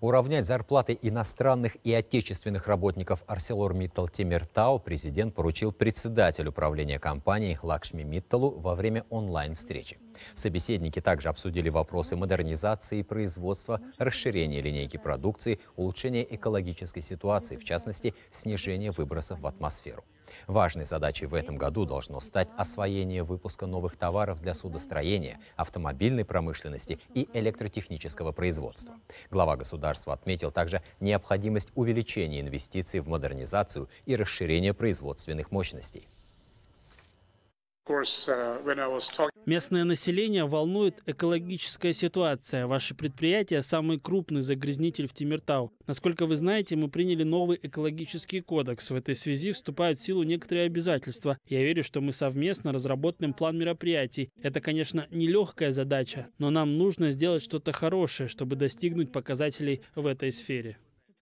Уравнять зарплаты иностранных и отечественных работников ArcelorMittal Тимиртау президент поручил председателю управления компании Лакшми Митталу во время онлайн-встречи. Собеседники также обсудили вопросы модернизации производства, расширения линейки продукции, улучшения экологической ситуации, в частности, снижения выбросов в атмосферу. Важной задачей в этом году должно стать освоение выпуска новых товаров для судостроения, автомобильной промышленности и электротехнического производства. Глава государства отметил также необходимость увеличения инвестиций в модернизацию и расширение производственных мощностей. Uh, Местное население волнует экологическая ситуация. Ваше предприятие – самый крупный загрязнитель в Тимиртау. Насколько вы знаете, мы приняли новый экологический кодекс. В этой связи вступают в силу некоторые обязательства. Я верю, что мы совместно разработаем план мероприятий. Это, конечно, нелегкая задача, но нам нужно сделать что-то хорошее, чтобы достигнуть показателей в этой сфере.